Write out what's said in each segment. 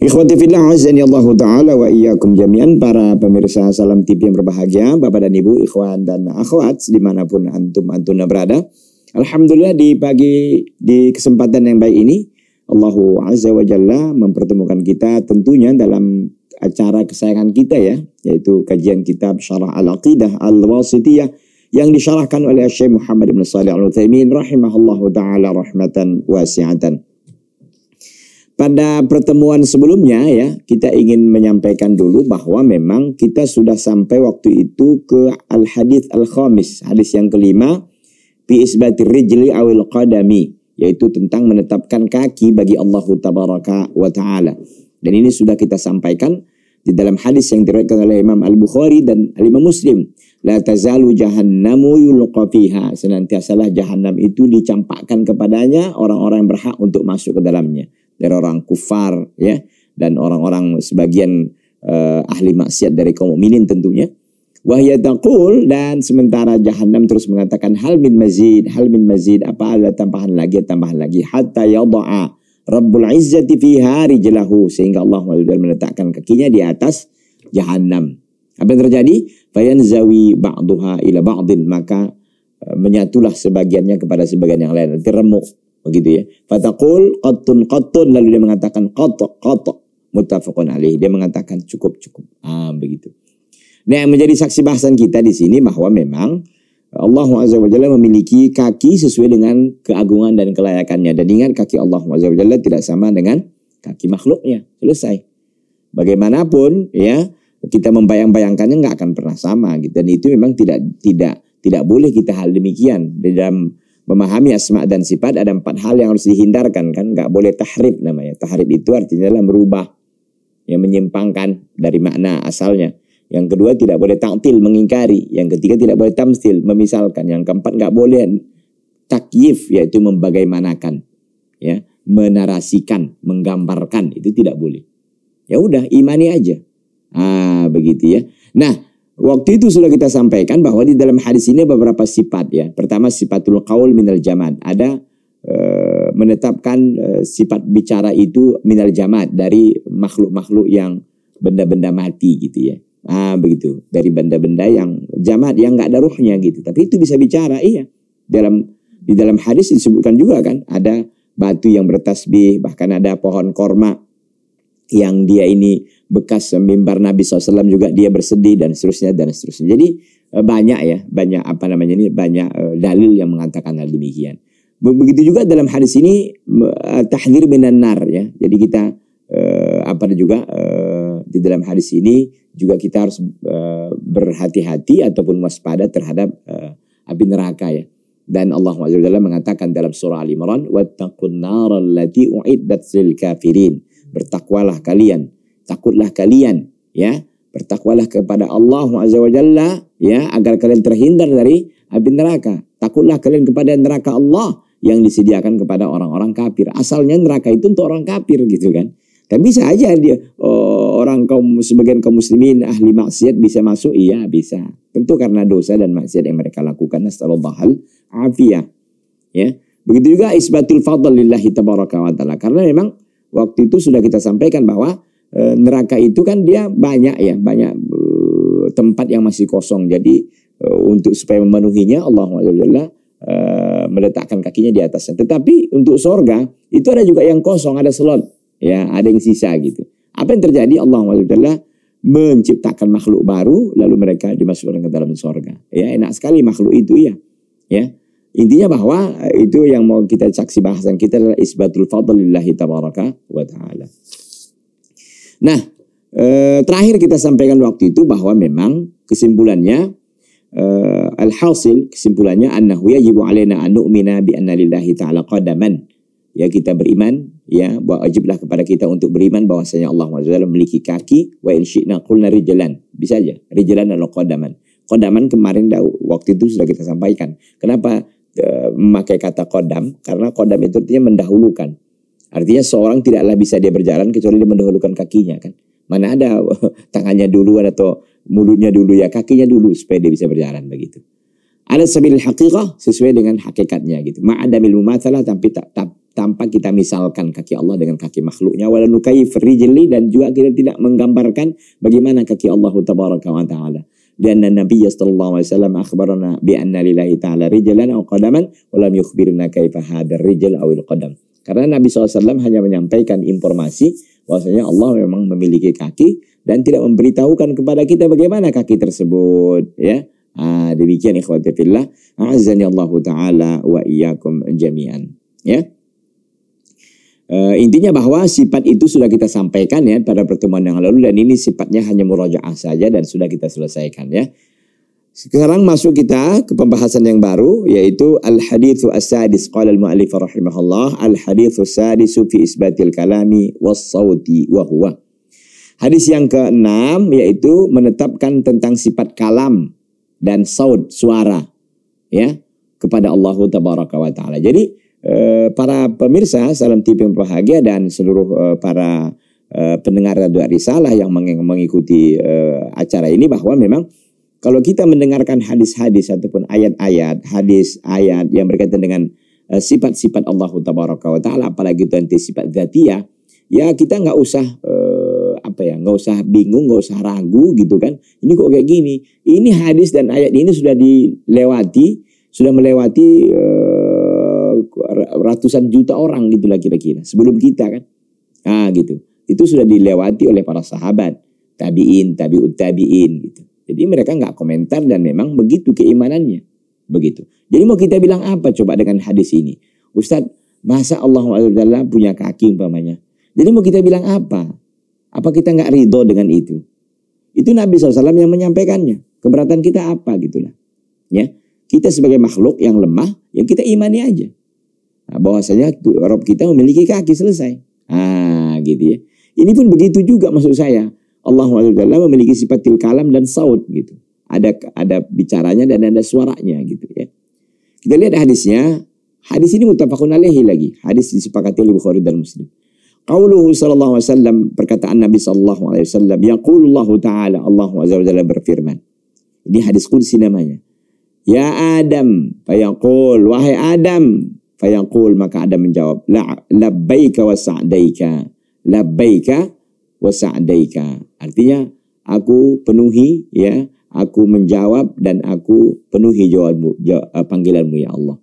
Ikhwati fillah azani Allah taala wa iyyakum jami'an para pemirsa Salam TV yang berbahagia, Bapak dan Ibu, ikhwan dan akhwat dimanapun antum antuna berada. Alhamdulillah di pagi di kesempatan yang baik ini Allah Azza wa Jalla mempertemukan kita tentunya dalam acara kesayangan kita ya, yaitu kajian kitab Syarah Al-Aqidah Al-Wasitiyah yang disyarahkan oleh Syekh Muhammad bin Shalih Al-Utsaimin rahimahullahu taala rahmatan wasi'atan. Pada pertemuan sebelumnya ya, kita ingin menyampaikan dulu bahwa memang kita sudah sampai waktu itu ke al-hadis al-khamis, hadis yang kelima, fi isbatir rijli awil qadami, yaitu tentang menetapkan kaki bagi Allah tabaraka wa taala. Dan ini sudah kita sampaikan di dalam hadis yang diriwayatkan oleh Imam Al-Bukhari dan Imam Muslim. La tazalu jahannamu yulqa fiha. Senantiasalah jahannam itu dicampakkan kepadanya orang-orang yang berhak untuk masuk ke dalamnya dari orang kufar ya dan orang-orang sebagian uh, ahli maksiat dari kaum mukminin tentunya. Wahya dan sementara jahanam terus mengatakan hal min mazid, hal min mazid, apa ada tambahan lagi, tambahan lagi hatta yadaa Rabbul Izzati fi hari jelahu sehingga Allah Subhanahu meletakkan kakinya di atas jahanam. Apa yang terjadi? Fayanzawi ba'daha ila ba'din maka eh, menyatulah sebagiannya kepada sebagian yang lain. Nanti remuk begitu ya. Fatakul qatun qatun lalu dia mengatakan qatok qatok muttafaqun alaih. Dia mengatakan cukup cukup. Ah begitu. Nah, yang menjadi saksi bahasan kita di sini bahwa memang Allah Azza wa memiliki kaki sesuai dengan keagungan dan kelayakannya. Dan ingat kaki Allah Azza wa tidak sama dengan kaki makhluknya. Selesai. Bagaimanapun ya kita membayang-bayangkannya nggak akan pernah sama gitu. Dan itu memang tidak tidak tidak boleh kita hal demikian di dalam memahami asma dan sifat ada empat hal yang harus dihindarkan kan nggak boleh tahrib namanya tahrib itu artinya adalah merubah yang menyimpangkan dari makna asalnya yang kedua tidak boleh taktil mengingkari yang ketiga tidak boleh tamstil memisalkan yang keempat nggak boleh takyif yaitu membagaimanakan ya menarasikan menggambarkan itu tidak boleh ya udah imani aja ah begitu ya nah Waktu itu sudah kita sampaikan bahwa di dalam hadis ini beberapa sifat ya. Pertama sifatul qaul minal jamat. Ada e, menetapkan e, sifat bicara itu minal jamat dari makhluk-makhluk yang benda-benda mati gitu ya. Ah begitu. Dari benda-benda yang jamat yang enggak ada ruhnya gitu. Tapi itu bisa bicara iya. Dalam di dalam hadis disebutkan juga kan ada batu yang bertasbih bahkan ada pohon korma yang dia ini bekas mimbar Nabi SAW juga dia bersedih dan seterusnya dan seterusnya. Jadi eh, banyak ya, banyak apa namanya ini banyak eh, dalil yang mengatakan hal demikian. Begitu juga dalam hadis ini eh, tahdir minan nar ya. Jadi kita apa juga di dalam hadis ini juga kita harus berhati-hati ataupun waspada terhadap api neraka ya. Dan Allah SWT mengatakan dalam surah Al Imran, "Wattaqun النَّارَ الَّتِي أُعِدَّتْ Bertakwalah kalian takutlah kalian ya bertakwalah kepada Allah Azza wajalla ya agar kalian terhindar dari api neraka. Takutlah kalian kepada neraka Allah yang disediakan kepada orang-orang kafir. Asalnya neraka itu untuk orang kafir gitu kan. Tapi bisa aja dia oh, orang kaum sebagian kaum muslimin ahli maksiat bisa masuk iya bisa. Tentu karena dosa dan maksiat yang mereka lakukan nasallallahu afiyah. Ya. Begitu juga isbatul fadl lillahi tabaraka wa taala. Karena memang waktu itu sudah kita sampaikan bahwa e, neraka itu kan dia banyak ya, banyak e, tempat yang masih kosong. Jadi e, untuk supaya memenuhinya Allah Subhanahu e, meletakkan kakinya di atasnya. Tetapi untuk sorga itu ada juga yang kosong, ada slot, ya, ada yang sisa gitu. Apa yang terjadi Allah Subhanahu e, menciptakan makhluk baru lalu mereka dimasukkan ke dalam sorga. Ya enak sekali makhluk itu ya. Ya intinya bahwa e, itu yang mau kita saksi bahasan kita adalah isbatul fadlillahi tabaraka wa taala. Nah, eh, terakhir kita sampaikan waktu itu bahwa memang kesimpulannya eh, al-hasil kesimpulannya annahu yajibu alaina an nu'mina bi anna lillahi ta'ala qadaman. Ya kita beriman ya bahwa wajiblah kepada kita untuk beriman bahwasanya Allah SWT memiliki kaki wa in syi'na qulna rijalan bisa aja rijalan atau qadaman qadaman kemarin waktu itu sudah kita sampaikan kenapa e, memakai kata kodam karena kodam itu artinya mendahulukan Artinya seorang tidaklah bisa dia berjalan kecuali dia mendahulukan kakinya kan. Mana ada tangannya dulu atau mulutnya dulu ya kakinya dulu supaya dia bisa berjalan begitu. Ada sabil hakikah sesuai dengan hakikatnya gitu. Ma'adamil masalah tapi tak tanpa kita misalkan kaki Allah dengan kaki makhluknya wala nukayif rijli dan juga kita tidak menggambarkan bagaimana kaki Allah tabaraka wa taala dan Nabi sallallahu alaihi wasallam akhbarana bi anna lillahi taala rijlan aw qadaman wa lam yukhbirna kaifa hadar rijl aw al qadam karena Nabi SAW hanya menyampaikan informasi bahwasanya Allah memang memiliki kaki dan tidak memberitahukan kepada kita bagaimana kaki tersebut ya. Ah, demikian ikhwati fillah, azani Allah taala wa iyakum jami'an ya. Uh, intinya bahwa sifat itu sudah kita sampaikan ya pada pertemuan yang lalu dan ini sifatnya hanya murojaah saja dan sudah kita selesaikan ya. Sekarang masuk kita ke pembahasan yang baru yaitu al hadithu as-sadis qala al-mu'allif rahimahullah al hadithu as sadis fi isbatil kalami was-sauti wa huwa. Hadis yang ke-6 yaitu menetapkan tentang sifat kalam dan saud suara ya kepada Allah tabaraka wa taala. Jadi eh, para pemirsa salam TV berbahagia dan seluruh eh, para eh, pendengar Radio Risalah yang mengikuti acara ini bahwa memang kalau kita mendengarkan hadis-hadis ataupun ayat-ayat, hadis ayat yang berkaitan dengan eh, sifat-sifat uh, Allah Tabaraka wa taala apalagi itu anti sifat zatiyah, ya kita nggak usah uh, apa ya, nggak usah bingung, nggak usah ragu gitu kan. Ini kok kayak gini. Ini hadis dan ayat ini sudah dilewati, sudah melewati uh, ratusan juta orang gitulah kira-kira sebelum kita kan. Ah gitu. Itu sudah dilewati oleh para sahabat, tabi'in, tabi'ut tabi'in gitu. Jadi mereka nggak komentar dan memang begitu keimanannya. Begitu. Jadi mau kita bilang apa coba dengan hadis ini? Ustadz, masa Allah SWT punya kaki umpamanya? Jadi mau kita bilang apa? Apa kita nggak ridho dengan itu? Itu Nabi SAW yang menyampaikannya. Keberatan kita apa gitulah. Ya, kita sebagai makhluk yang lemah, yang kita imani aja. Nah, bahwasanya Rob kita memiliki kaki selesai. Ah, gitu ya. Ini pun begitu juga maksud saya. Allah Taala memiliki sifat kalam dan saud gitu. Ada ada bicaranya dan ada suaranya gitu ya. Kita lihat hadisnya. Hadis ini mutafakun alaihi lagi. Hadis disepakati oleh Bukhari dan Muslim. Qauluhu sallallahu alaihi wasallam perkataan Nabi sallallahu alaihi wasallam yaqulullahu taala Allah azza wa jalla berfirman. Ini hadis qudsi namanya. Ya Adam, fayaqul wahai Adam, fayaqul maka Adam menjawab la labbaika wa sa'daika. Labbaika wasa'daika. Artinya aku penuhi ya, aku menjawab dan aku penuhi jawabmu, jawab, eh, panggilanmu ya Allah.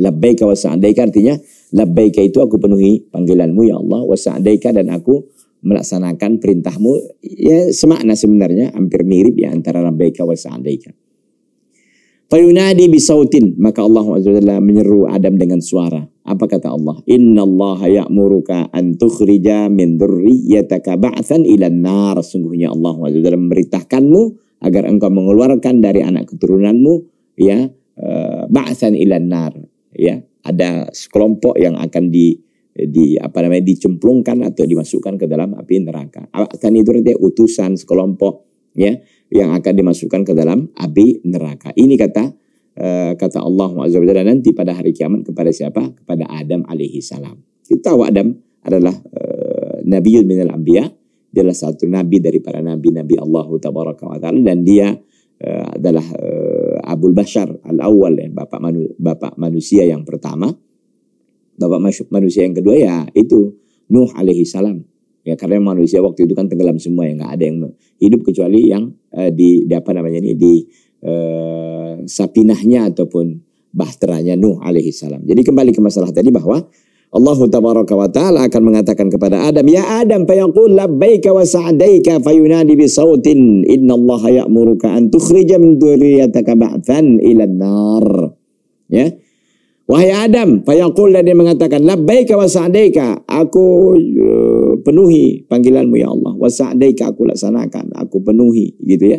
Labbaika wasa'daika artinya labbaika itu aku penuhi panggilanmu ya Allah wasa'daika dan aku melaksanakan perintahmu ya semakna sebenarnya hampir mirip ya antara labbaika wasa'daika. Fayunadi bisautin maka Allah Azza menyeru Adam dengan suara. Apa kata Allah? Inna Allah ya'muruka an tukhrija min dzurriyyataka ba'san ilan nar. Sungguhnya Allah SWT memerintahkanmu agar engkau mengeluarkan dari anak keturunanmu ya eh, ba'san ilan nar ya ada sekelompok yang akan di di apa namanya dicemplungkan atau dimasukkan ke dalam api neraka. Akan itu artinya utusan sekelompok ya yang akan dimasukkan ke dalam api neraka. Ini kata Eh, kata Allah SWT nanti pada hari kiamat kepada siapa? Kepada Adam alaihi salam. Kita tahu Adam adalah uh, eh, nabiyyun minal anbiya, dia adalah satu nabi daripada nabi-nabi Allah tabaraka wa taala dan dia eh, adalah uh, Abul Bashar al-awwal ya, bapak manu bapak manusia yang pertama. Bapak manusia yang kedua ya itu Nuh alaihi salam ya karena manusia waktu itu kan tenggelam semua ya nggak ada yang hidup kecuali yang uh, di, di apa namanya ini di eh, sapinahnya ataupun bahteranya Nuh alaihi salam. Jadi kembali ke masalah tadi bahwa Allah tabaraka wa taala akan mengatakan kepada Adam, "Ya Adam, yaqul labbaika wa sa'daika fayunadi bi sautin innallaha ya'muruka an tukhrija min dhurriyyatika ba'than ila nar." Ya. Wahai Adam, yaqul dan dia mengatakan, "Labbaika wa sa'daika, aku eh, penuhi panggilanmu ya Allah. Wa sa'daika aku laksanakan, aku penuhi." Gitu ya.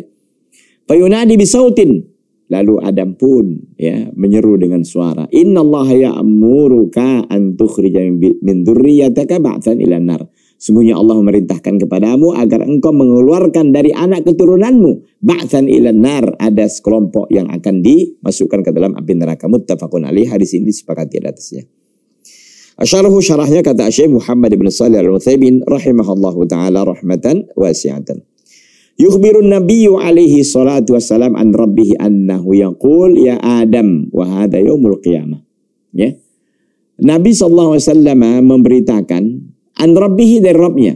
Fayunadi bisautin. Lalu Adam pun ya menyeru dengan suara. Inna Allah ya'muruka an tukhrija min dzurriyyataka ba'tsan ila nar. Semuanya Allah memerintahkan kepadamu agar engkau mengeluarkan dari anak keturunanmu ba'tsan ilanar nar ada sekelompok yang akan dimasukkan ke dalam api neraka muttafaqun alih. hadis ini disepakati di atasnya. Asyarahu syarahnya kata Syekh Muhammad bin Salih al muthaybin rahimahullahu taala rahmatan wasi'atan. Yukhbirun nabiyyu alaihi salatu wassalam an rabbih annahu yaqul ya Adam wa hadha yaumul qiyamah. Ya. Nabi sallallahu alaihi wasallam memberitakan an rabbih dari Rabbnya.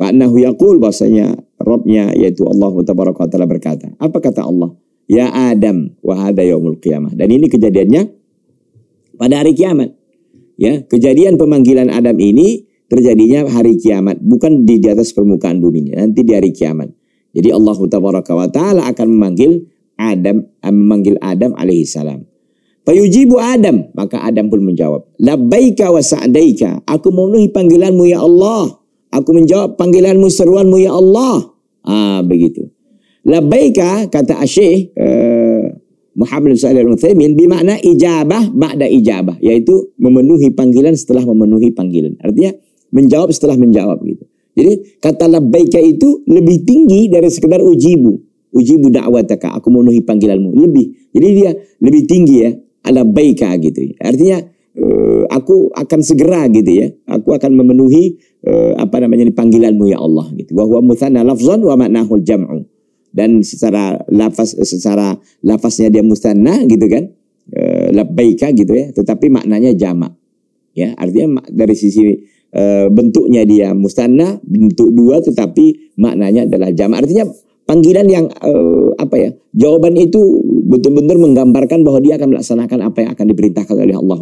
Wa annahu yaqul bahasanya Rabbnya yaitu Allah tabaraka taala berkata. Apa kata Allah? Ya Adam wa hadha yaumul qiyamah. Dan ini kejadiannya pada hari kiamat. Ya, kejadian pemanggilan Adam ini terjadinya hari kiamat, bukan di, di atas permukaan bumi. Nanti di hari kiamat. Jadi Allah Subhanahu wa taala akan memanggil Adam memanggil Adam alaihi salam. Fayujibu Adam, maka Adam pun menjawab, "Labbaika wa sa'daika, aku memenuhi panggilanmu ya Allah. Aku menjawab panggilanmu seruanmu ya Allah." Ah, begitu. Labbaika kata Asy-Syeikh eh, Muhammad bin Shalih Al-Utsaimin bermakna ijabah ba'da ijabah, yaitu memenuhi panggilan setelah memenuhi panggilan. Artinya menjawab setelah menjawab gitu. Jadi kata labbaika itu lebih tinggi dari sekedar ujibu. Ujibu dakwataka, aku memenuhi panggilanmu. Lebih. Jadi dia lebih tinggi ya. baika gitu. Artinya eh, aku akan segera gitu ya. Aku akan memenuhi eh, apa namanya panggilanmu ya Allah gitu. Wa huwa musanna lafzan wa ma'nahul jam'u. Dan secara lafaz secara lafaznya dia mustana gitu kan. Uh, labbaika gitu ya, tetapi maknanya jamak. Ya, artinya dari sisi e, bentuknya dia mustana bentuk dua tetapi maknanya adalah jam. Artinya panggilan yang e, apa ya? Jawaban itu betul-betul menggambarkan bahwa dia akan melaksanakan apa yang akan diperintahkan oleh Allah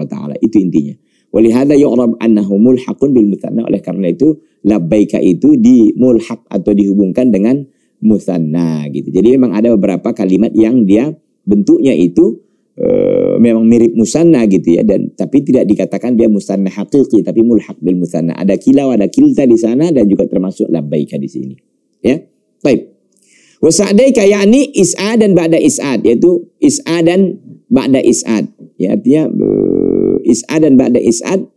taala. Itu intinya. Walihada yu'rab annahu hakun bil mustana Oleh karena itu labbaika itu dimulhaq atau dihubungkan dengan mustana gitu. Jadi memang ada beberapa kalimat yang dia bentuknya itu uh, memang mirip musanna gitu ya dan tapi tidak dikatakan dia musanna hakiki tapi mulhak bil musanna. Ada kilau, ada kilta di sana dan juga termasuk labbaika di sini. Ya. Baik. Wasadaika yakni is'ad dan ba'da is'ad yaitu is'ad dan ba'da is'ad. Ya artinya eh, is'a dan ba'da is'ad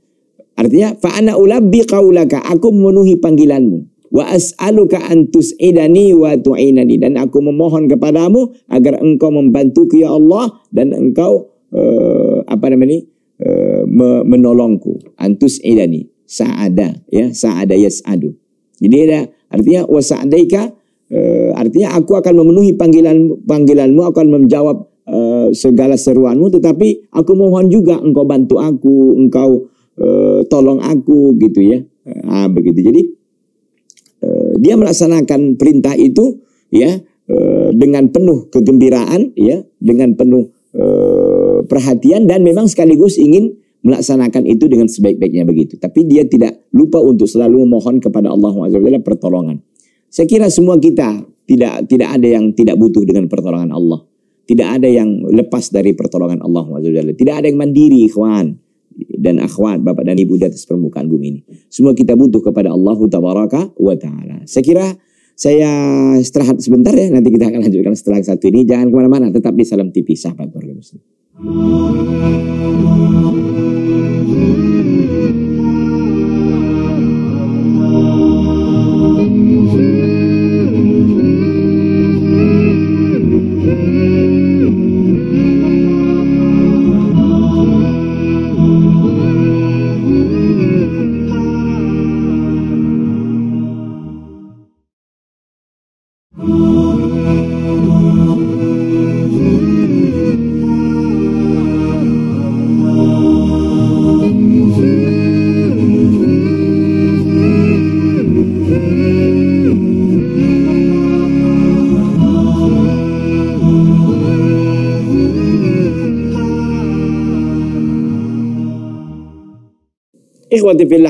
artinya fa'ana ulabbi qaulaka aku memenuhi panggilanmu Wa as'aluka an tus'idani wa tu'inani. Dan aku memohon kepadamu agar engkau membantuku ya Allah dan engkau uh, apa namanya uh, menolongku. Antus idani saada ya saada yasadu. Jadi ada artinya sa'daika uh, eh, artinya aku akan memenuhi panggilan panggilanmu aku akan menjawab uh, segala seruanmu tetapi aku mohon juga engkau bantu aku engkau uh, tolong aku gitu ya. Ah begitu. Jadi dia melaksanakan perintah itu ya eh, dengan penuh kegembiraan ya dengan penuh eh, perhatian dan memang sekaligus ingin melaksanakan itu dengan sebaik-baiknya begitu tapi dia tidak lupa untuk selalu memohon kepada Allah Subhanahu pertolongan saya kira semua kita tidak tidak ada yang tidak butuh dengan pertolongan Allah tidak ada yang lepas dari pertolongan Allah Subhanahu tidak ada yang mandiri ikhwan dan akhwat, bapak dan ibu di atas permukaan bumi ini. Semua kita butuh kepada Allah Tabaraka taala. Saya kira saya istirahat sebentar ya, nanti kita akan lanjutkan setelah satu ini. Jangan kemana-mana, tetap di Salam TV, sahabat keluarga muslim.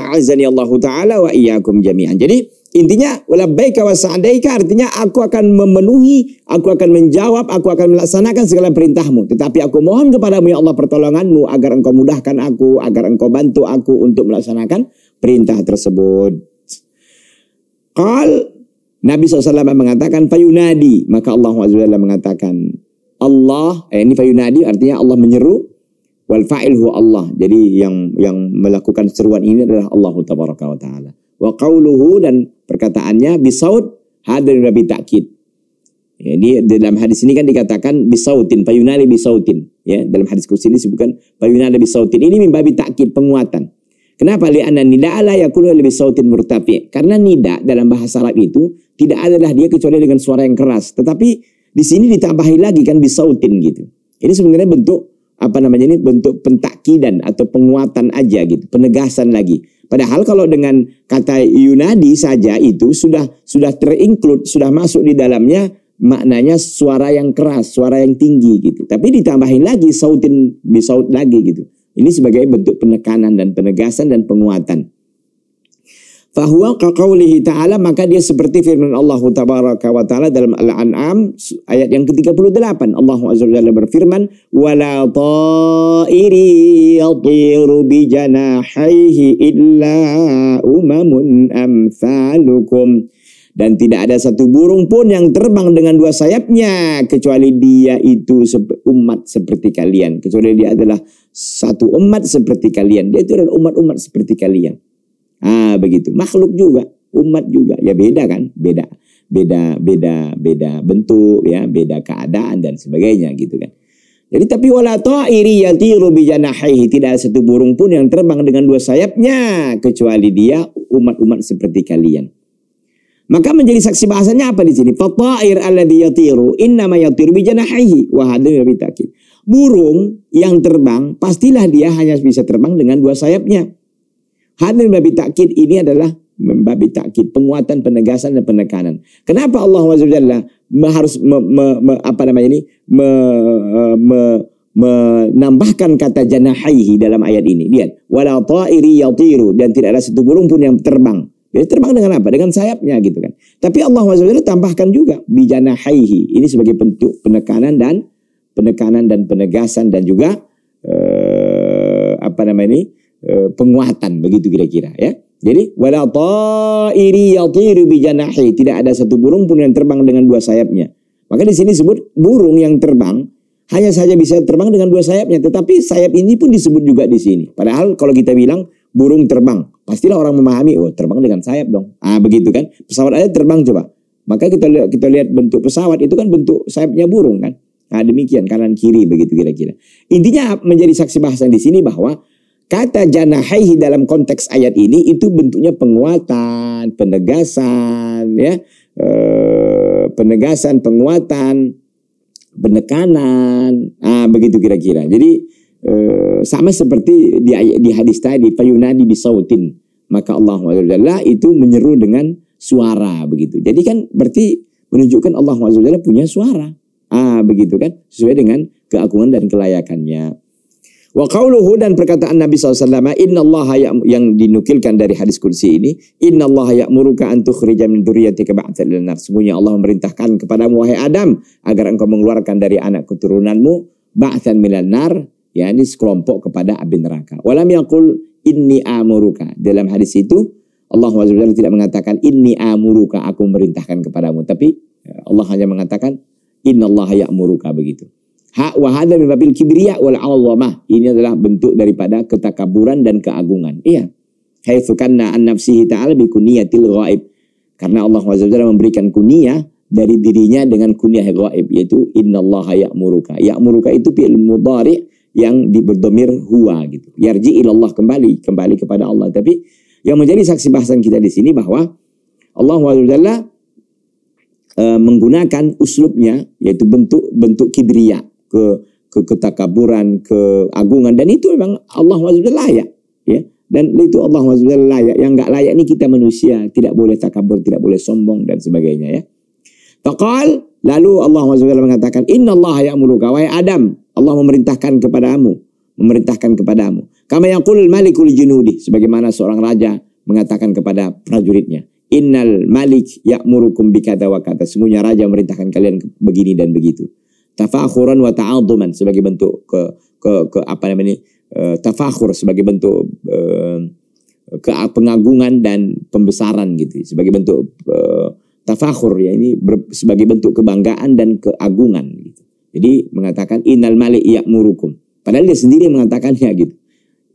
A'azani Allah Ta'ala wa iyyakum jami'an. Jadi intinya wala baika wa sa'daika artinya aku akan memenuhi, aku akan menjawab, aku akan melaksanakan segala perintahmu. Tetapi aku mohon kepadamu ya Allah pertolonganmu agar engkau mudahkan aku, agar engkau bantu aku untuk melaksanakan perintah tersebut. Qal Nabi SAW mengatakan fayunadi. Maka Allah SWT mengatakan Allah, eh, ini fayunadi artinya Allah menyeru wal fa'il huwa Allah. Jadi yang yang melakukan seruan ini adalah Allah tabaraka wa taala. Wa qauluhu dan perkataannya bisaud hadir Nabi ta'kid. Jadi ya, dalam hadis ini kan dikatakan bisautin, payunali bisautin. Ya, dalam hadis kursi ini disebutkan payunali bisautin. Ini mimbabi takkid, penguatan. Kenapa? Lianna nida ala yakulu lebih sautin murtafi. Karena nida dalam bahasa Arab itu tidak adalah dia kecuali dengan suara yang keras. Tetapi di sini ditambahi lagi kan bisautin gitu. Ini sebenarnya bentuk apa namanya ini bentuk pentakidan atau penguatan aja gitu, penegasan lagi. Padahal kalau dengan kata Yunadi saja itu sudah sudah terinclude, sudah masuk di dalamnya maknanya suara yang keras, suara yang tinggi gitu. Tapi ditambahin lagi sautin bisaut lagi gitu. Ini sebagai bentuk penekanan dan penegasan dan penguatan. Fahuwa kaqaulihi ta'ala maka dia seperti firman Allah tabaraka wa ta'ala dalam Al-An'am ayat yang ke-38. Allah azza wa jalla berfirman wala ta'iri yatiru bijanahaihi illa umamun amsalukum dan tidak ada satu burung pun yang terbang dengan dua sayapnya kecuali dia itu umat seperti kalian kecuali dia adalah satu umat seperti kalian dia itu adalah umat-umat seperti kalian Ah begitu. Makhluk juga, umat juga. Ya beda kan? Beda beda beda beda bentuk ya, beda keadaan dan sebagainya gitu kan. Jadi tapi wala ta'iri yatiru bi tidak ada satu burung pun yang terbang dengan dua sayapnya kecuali dia umat-umat seperti kalian. Maka menjadi saksi bahasanya apa di sini? Fata'ir alladhi yatiru innama yatiru bi janahihi wa hadhihi Burung yang terbang pastilah dia hanya bisa terbang dengan dua sayapnya. Hadir babi takkid ini adalah babi takkid, penguatan, penegasan dan penekanan. Kenapa Allah SWT harus me, me, me, apa namanya ini me, e- me, menambahkan kata janahaihi dalam ayat ini. Lihat, wala ta'iri yatiru dan tidak ada satu burung pun yang terbang. Jadi terbang dengan apa? Dengan sayapnya gitu kan. Tapi Allah SWT tambahkan juga bijana janahaihi. Ini sebagai bentuk penekanan dan penekanan dan penegasan dan juga eh, apa namanya ini Eh, penguatan begitu kira-kira ya. Jadi wala ta'iri yatiru bijanahi, tidak ada satu burung pun yang terbang dengan dua sayapnya. Maka di sini disebut burung yang terbang hanya saja bisa terbang dengan dua sayapnya, tetapi sayap ini pun disebut juga di sini. Padahal kalau kita bilang burung terbang, pastilah orang memahami, oh terbang dengan sayap dong. Ah begitu kan? Pesawat aja terbang coba. Maka kita lihat, kita lihat bentuk pesawat itu kan bentuk sayapnya burung kan. Nah, demikian kanan kiri begitu kira-kira. Intinya menjadi saksi bahasan di sini bahwa Kata janahaihi dalam konteks ayat ini itu bentuknya penguatan, penegasan, ya, e, penegasan, penguatan, penekanan, ah begitu kira-kira. Jadi e, sama seperti di, di hadis tadi, payunadi bisautin, maka Allah itu menyeru dengan suara begitu. Jadi kan berarti menunjukkan Allah Wajalla punya suara, ah begitu kan, sesuai dengan keagungan dan kelayakannya. Wa qauluhu dan perkataan Nabi SAW, Inna Allah yang dinukilkan dari hadis kursi ini, Inna Allah ya'muruka an tukhrija min duriyatika ba'da nar. semuanya Allah memerintahkan kepada wahai Adam, agar engkau mengeluarkan dari anak keturunanmu, ba'dan milan nar, ini sekelompok kepada abin neraka. Walam yakul inni amuruka. Dalam hadis itu, Allah SWT tidak mengatakan inni amuruka, aku merintahkan kepadamu. Tapi eh, Allah hanya mengatakan, inna Allah ya'muruka begitu hak wahada hadza min babil kibriya wal 'azamah. Ini adalah bentuk daripada ketakaburan dan keagungan. Iya. Haitsu kanna an nafsihi ta'ala bi kuniyatil ghaib. Karena Allah SWT memberikan kunia dari dirinya dengan kuniyah ghaib yaitu inna allaha ya'muruka. Ya'muruka itu fi'il mudari' yang diberdomir huwa gitu. Yarji ilallah kembali, kembali kepada Allah. Tapi yang menjadi saksi bahasan kita di sini bahwa Allah SWT eh, menggunakan uslubnya yaitu bentuk bentuk kibriya ke ke ketakaburan, keagungan dan itu memang Allah SWT layak ya. Dan itu Allah SWT layak. Yang nggak layak ini kita manusia, tidak boleh takabur, tidak boleh sombong dan sebagainya ya. Faqal lalu Allah SWT mengatakan, "Inna Allah ya'muruka Adam, Allah memerintahkan kepadamu, memerintahkan kepadamu. Kama yaqul malikul junudi sebagaimana seorang raja mengatakan kepada prajuritnya, Innal malik ya'murukum bikata wa kata. semuanya raja merintahkan kalian begini dan begitu tafakhuran wa ta'adzuman sebagai bentuk ke ke, ke apa namanya uh, tafakhur sebagai bentuk uh, ke pengagungan dan pembesaran gitu sebagai bentuk uh, tafakhur ya ini ber, sebagai bentuk kebanggaan dan keagungan gitu. Jadi mengatakan innal malik ya'murukum. Padahal dia sendiri mengatakannya gitu.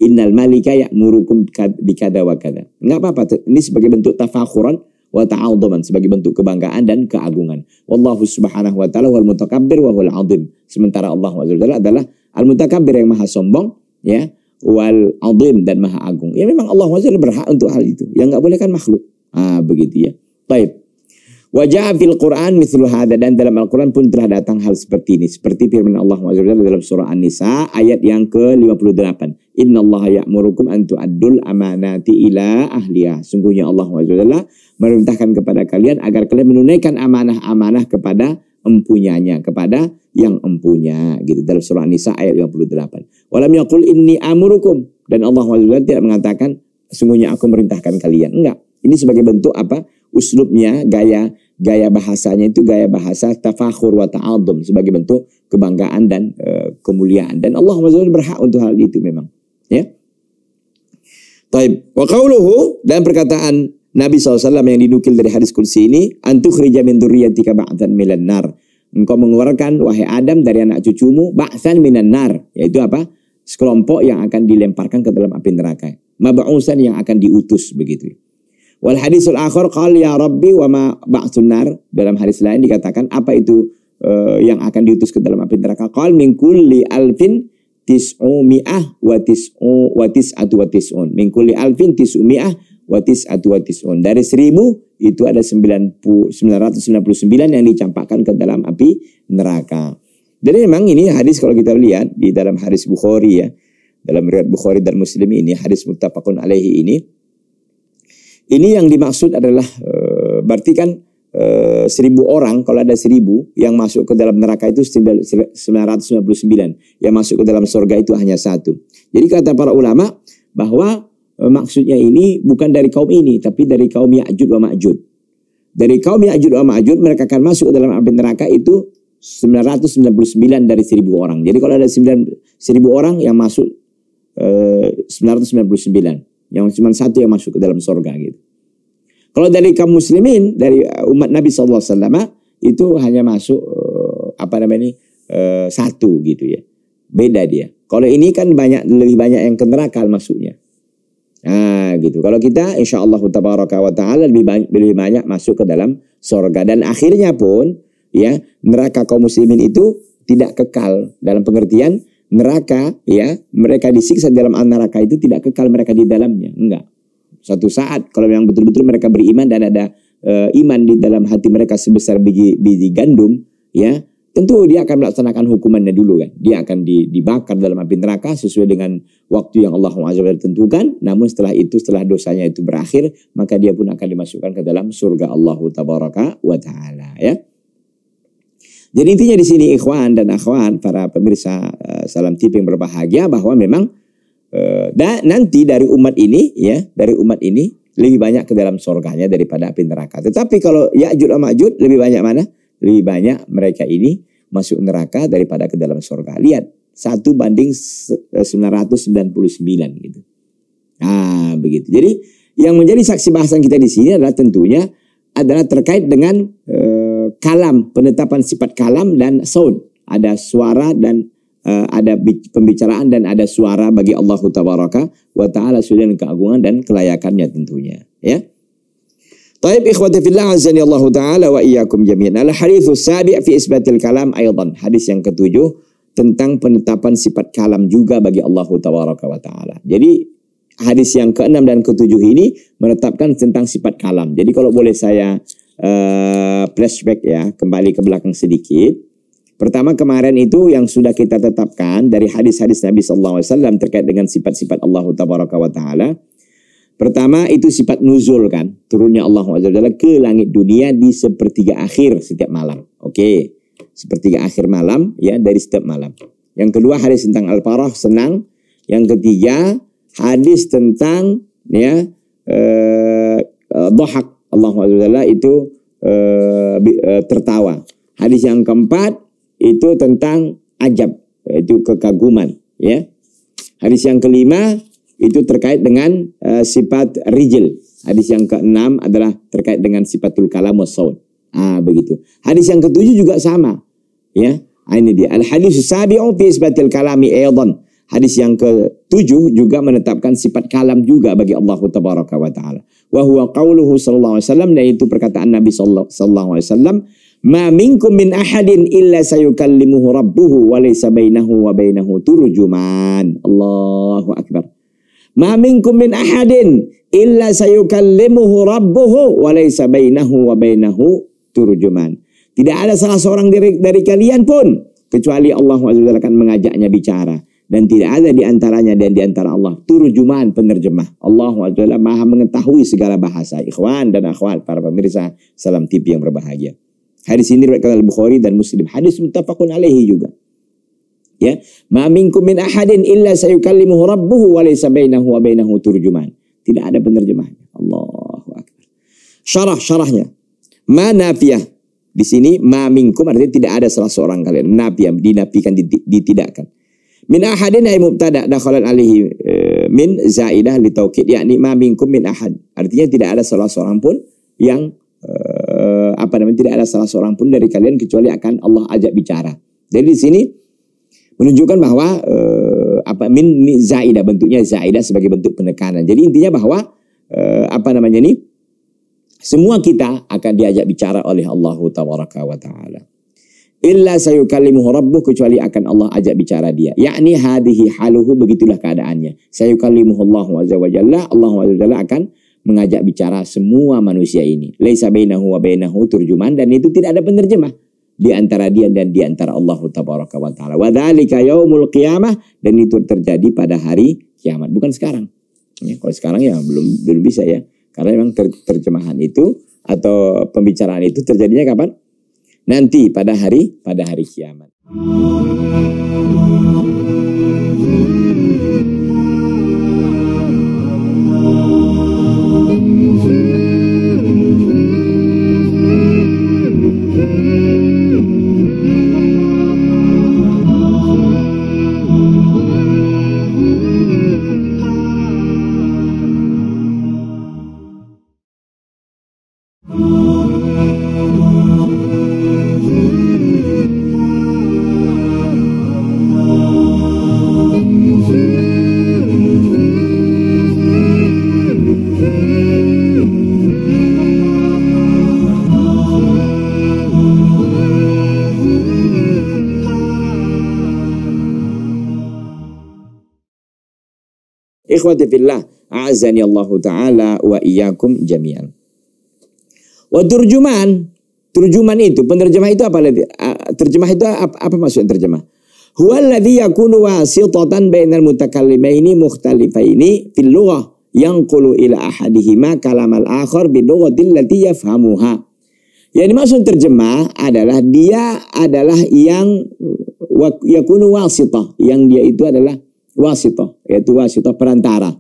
Innal malika ya'murukum bikada wa kada. Enggak apa-apa ini sebagai bentuk tafakhuran wa ta'adzuman sebagai bentuk kebanggaan dan keagungan. Wallahu subhanahu wa ta'ala wal mutakabbir wa huwal azim. Sementara Allah Taala adalah al mutakabbir yang maha sombong ya wal azim dan maha agung. Ya memang Allah Taala berhak untuk hal itu. Yang nggak boleh kan makhluk. Ah begitu ya. Baik. Wajah fil Quran mislu hada dan dalam Al Quran pun telah datang hal seperti ini seperti firman Allah Subhanahu dalam surah An-Nisa ayat yang ke-58 Inna Allah ya'murukum an tu'addul amanati ila ahliya sungguhnya Allah Subhanahu merintahkan kepada kalian agar kalian menunaikan amanah-amanah kepada empunyanya, kepada yang empunya. Gitu dalam surah Nisa ayat 58. Walam yaqul inni amurukum dan Allah SWT tidak mengatakan sungguhnya aku merintahkan kalian. Enggak. Ini sebagai bentuk apa? Uslubnya, gaya gaya bahasanya itu gaya bahasa tafakhur wa ta'adhum sebagai bentuk kebanggaan dan e, kemuliaan dan Allah SWT berhak untuk hal itu memang ya Taib wa dan perkataan Nabi SAW yang dinukil dari hadis kursi ini, antuk min dzurriyyatika ba'dan minan nar. Engkau mengeluarkan wahai Adam dari anak cucumu ba'san minan nar, yaitu apa? Sekelompok yang akan dilemparkan ke dalam api neraka. Mab'usan yang akan diutus begitu. Wal hadisul akhir qal ya rabbi wa ma ba'sun nar. Dalam hadis lain dikatakan apa itu uh, yang akan diutus ke dalam api neraka? Qal min kulli alfin tis'u mi'ah wa tis'u wa tis'atu wa tis'un. Min kulli alfin tis'u mi'ah watis atau watisun. Dari seribu itu ada 999 yang dicampakkan ke dalam api neraka. Jadi memang ini hadis kalau kita lihat di dalam hadis Bukhari ya. Dalam riwayat Bukhari dan Muslim ini hadis muttafaqun alaihi ini. Ini yang dimaksud adalah e, berarti kan e, seribu orang kalau ada seribu yang masuk ke dalam neraka itu 999. Yang masuk ke dalam surga itu hanya satu. Jadi kata para ulama bahwa Eh, maksudnya ini bukan dari kaum ini tapi dari kaum Ya'jud wa Ma'jud. Dari kaum Ya'jud wa Ma'jud mereka akan masuk ke dalam api neraka itu 999 dari 1000 orang. Jadi kalau ada 9 1000 orang yang masuk eh, 999 yang cuma satu yang masuk ke dalam surga gitu. Kalau dari kaum muslimin dari eh, umat Nabi SAW itu hanya masuk eh, apa namanya ini satu gitu ya. Beda dia. Kalau ini kan banyak lebih banyak yang ke neraka masuknya. Nah, gitu. Kalau kita insya Allah tabaraka wa ta'ala lebih banyak, lebih banyak masuk ke dalam sorga. Dan akhirnya pun ya neraka kaum muslimin itu tidak kekal dalam pengertian neraka ya mereka disiksa dalam neraka itu tidak kekal mereka di dalamnya enggak suatu saat kalau yang betul-betul mereka beriman dan ada e, iman di dalam hati mereka sebesar biji biji gandum ya tentu dia akan melaksanakan hukumannya dulu kan. Dia akan dibakar dalam api neraka sesuai dengan waktu yang Allah SWT tentukan. Namun setelah itu, setelah dosanya itu berakhir, maka dia pun akan dimasukkan ke dalam surga Allah Tabaraka wa Ta'ala ya. Jadi intinya di sini ikhwan dan akhwan para pemirsa eh, salam tip yang berbahagia bahwa memang eh, dan nanti dari umat ini ya dari umat ini lebih banyak ke dalam surganya daripada api neraka. Tetapi kalau Ya'jud dan Ma'jud lebih banyak mana? Lebih banyak mereka ini masuk neraka daripada ke dalam surga. Lihat, satu banding 999 eh, gitu. Nah, begitu. Jadi yang menjadi saksi bahasan kita di sini adalah tentunya adalah terkait dengan e, kalam, penetapan sifat kalam dan sound. Ada suara dan e, ada pembicaraan dan ada suara bagi Allah Taala. wa taala sudah keagungan dan kelayakannya tentunya, ya. Taib ikhwati fillah azani Allah taala wa iyyakum jamin. Al harithu sabi' fi isbatil kalam aidan. Hadis yang ketujuh tentang penetapan sifat kalam juga bagi Allah wa taala. Jadi hadis yang keenam dan ketujuh ini menetapkan tentang sifat kalam. Jadi kalau boleh saya uh, flashback ya, kembali ke belakang sedikit. Pertama kemarin itu yang sudah kita tetapkan dari hadis-hadis Nabi sallallahu alaihi wasallam terkait dengan sifat-sifat Allah wa taala Pertama itu sifat nuzul kan, turunnya Allah SWT ke langit dunia di sepertiga akhir setiap malam. Oke, sepertiga akhir malam ya dari setiap malam. Yang kedua hadis tentang al farah senang. Yang ketiga hadis tentang ya eh, eh dohak Allah SWT itu eh, eh, tertawa. Hadis yang keempat itu tentang ajab, itu kekaguman. Ya, hadis yang kelima itu terkait dengan uh, sifat rijil. Hadis yang keenam adalah terkait dengan sifatul kalam saud. Ah begitu. Hadis yang ketujuh juga sama. Ya, ah, ini dia. Al hadis sabi'u fi sifatil kalami aidan. Hadis yang ketujuh juga menetapkan sifat kalam juga bagi Allah tabaraka wa taala. Wa huwa qauluhu sallallahu alaihi wasallam yaitu perkataan Nabi sallallahu alaihi wasallam, "Ma minkum min ahadin illa sayukallimuhu rabbuhu wa laysa bainahu wa bainahu turjuman." Allahu akbar. Ma minkum min ahadin illa sayukallimuhu rabbuhu wa laysa bainahu wa bainahu turjuman. Tidak ada salah seorang dari, dari kalian pun kecuali Allah SWT akan mengajaknya bicara dan tidak ada di antaranya dan di antara Allah turjuman penerjemah. Allah SWT Maha mengetahui segala bahasa. Ikhwan dan akhwat para pemirsa Salam TV yang berbahagia. Hadis ini diriwayatkan oleh Bukhari dan Muslim. Hadis muttafaqun alaihi juga ya ma minkum min ahadin illa sayukallimuhu rabbuhu wa laysa bainahu wa bainahu turjuman tidak ada penerjemahan Allahu akbar syarah syarahnya ma nafiyah di sini ma minkum artinya tidak ada salah seorang kalian nafiyah dinafikan ditidakkan min ahadin ay mubtada dakhalan alihi e, min zaidah li taukid yakni ma minkum min ahad artinya tidak ada salah seorang pun yang e, apa namanya tidak ada salah seorang pun dari kalian kecuali akan Allah ajak bicara jadi di sini menunjukkan bahwa eh, apa min zaidah bentuknya zaidah sebagai bentuk penekanan. Jadi intinya bahwa eh, apa namanya ini semua kita akan diajak bicara oleh Allah tabaraka wa taala. Illa sayukallimuhu rabbuh kecuali akan Allah ajak bicara dia. Yakni hadihi haluhu begitulah keadaannya. Sayukallimuhu Allah azza wa Allah azza wa akan mengajak bicara semua manusia ini. Laisa bainahu wa bainahu turjuman dan itu tidak ada penerjemah di antara dia dan di antara Allah tabaraka wa taala. Wa yaumul qiyamah dan itu terjadi pada hari kiamat, bukan sekarang. Ya, kalau sekarang ya belum belum bisa ya. Karena memang ter, terjemahan itu atau pembicaraan itu terjadinya kapan? Nanti pada hari pada hari kiamat. ikhwati fillah, a'azani Allah taala wa iyyakum jami'an. Wa turjuman, turjuman itu penerjemah itu apa? Terjemah itu apa, apa maksudnya terjemah? Huwa alladhi yakunu wasitatan bainal mutakallimaini mukhtalifaini fil lughah yanqulu ila ahadihima al akhar lughatil lati yafhamuha. Yang dimaksud terjemah adalah dia adalah yang yakunu wasitah, yang dia itu adalah wasitah yaitu wasitah perantara.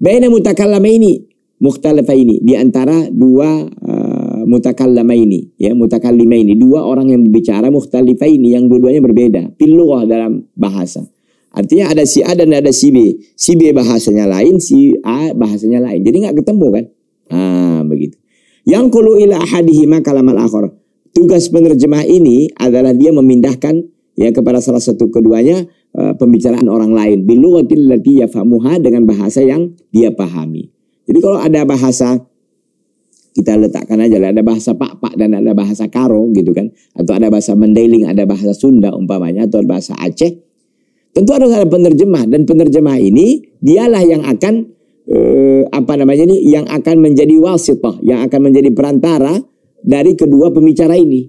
Baina mutakallamaini mukhtalafaini di antara dua uh, eh, mutakallamaini ya mutakallimaini dua orang yang berbicara mukhtalifaini yang dua-duanya berbeda fil dalam bahasa. Artinya ada si A dan ada si B. Si B bahasanya lain, si A bahasanya lain. Jadi nggak ketemu kan? Ah, begitu. Yang kulu ila hadihima kalamal akhor. Tugas penerjemah ini adalah dia memindahkan ya kepada salah satu keduanya Eh, pembicaraan orang lain bilughatil lati yafhamuha dengan bahasa yang dia pahami. Jadi kalau ada bahasa kita letakkan aja lah ada bahasa Pak Pak dan ada bahasa Karo gitu kan atau ada bahasa Mandailing ada bahasa Sunda umpamanya atau bahasa Aceh tentu harus ada penerjemah dan penerjemah ini dialah yang akan eh, apa namanya ini yang akan menjadi wasitah yang akan menjadi perantara dari kedua pembicara ini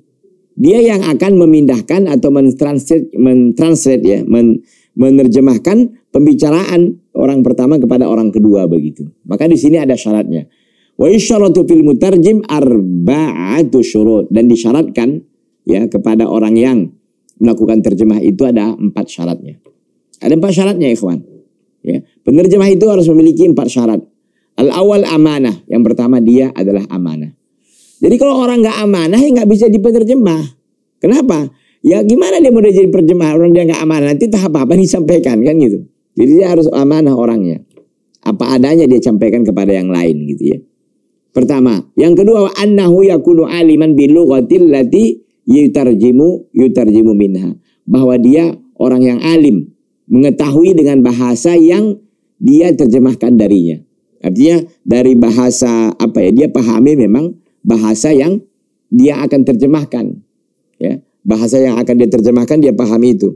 dia yang akan memindahkan atau mentranslate, mentranslate ya, men, menerjemahkan pembicaraan orang pertama kepada orang kedua begitu. Maka di sini ada syaratnya. Wa isyaratu fil mutarjim arba'atu syurut dan disyaratkan ya kepada orang yang melakukan terjemah itu ada empat syaratnya. Ada empat syaratnya ikhwan. Ya, penerjemah itu harus memiliki empat syarat. Al awal amanah, yang pertama dia adalah amanah. Jadi kalau orang nggak amanah ya nggak bisa diterjemah. Kenapa? Ya gimana dia mau jadi perjemah orang dia nggak amanah nanti tahap apa nih sampaikan kan gitu. Jadi dia harus amanah orangnya. Apa adanya dia sampaikan kepada yang lain gitu ya. Pertama, yang kedua annahu yakunu aliman bil lughatil lati yutarjimu yutarjimu minha. Bahwa dia orang yang alim mengetahui dengan bahasa yang dia terjemahkan darinya. Artinya dari bahasa apa ya dia pahami memang bahasa yang dia akan terjemahkan. Ya, bahasa yang akan dia terjemahkan dia pahami itu.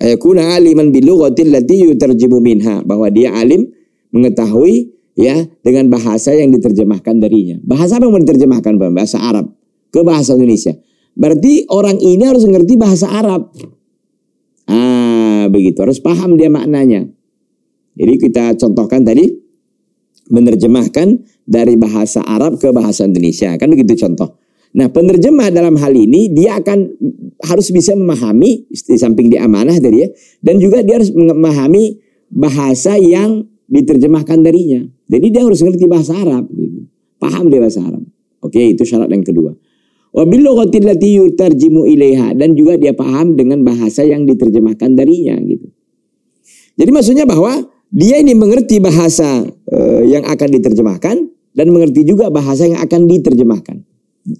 Ayakuna aliman bilughatil lati yutarjimu minha bahwa dia alim mengetahui ya dengan bahasa yang diterjemahkan darinya. Bahasa apa yang diterjemahkan Bahasa Arab ke bahasa Indonesia. Berarti orang ini harus ngerti bahasa Arab. Ah, begitu. Harus paham dia maknanya. Jadi kita contohkan tadi menerjemahkan dari bahasa Arab ke bahasa Indonesia. Kan begitu contoh. Nah penerjemah dalam hal ini dia akan harus bisa memahami di samping dia amanah tadi ya. Dan juga dia harus memahami bahasa yang diterjemahkan darinya. Jadi dia harus ngerti bahasa Arab. Gitu. Paham dia bahasa Arab. Oke itu syarat yang kedua. ilaiha dan juga dia paham dengan bahasa yang diterjemahkan darinya gitu. Jadi maksudnya bahwa dia ini mengerti bahasa eh, yang akan diterjemahkan dan mengerti juga bahasa yang akan diterjemahkan.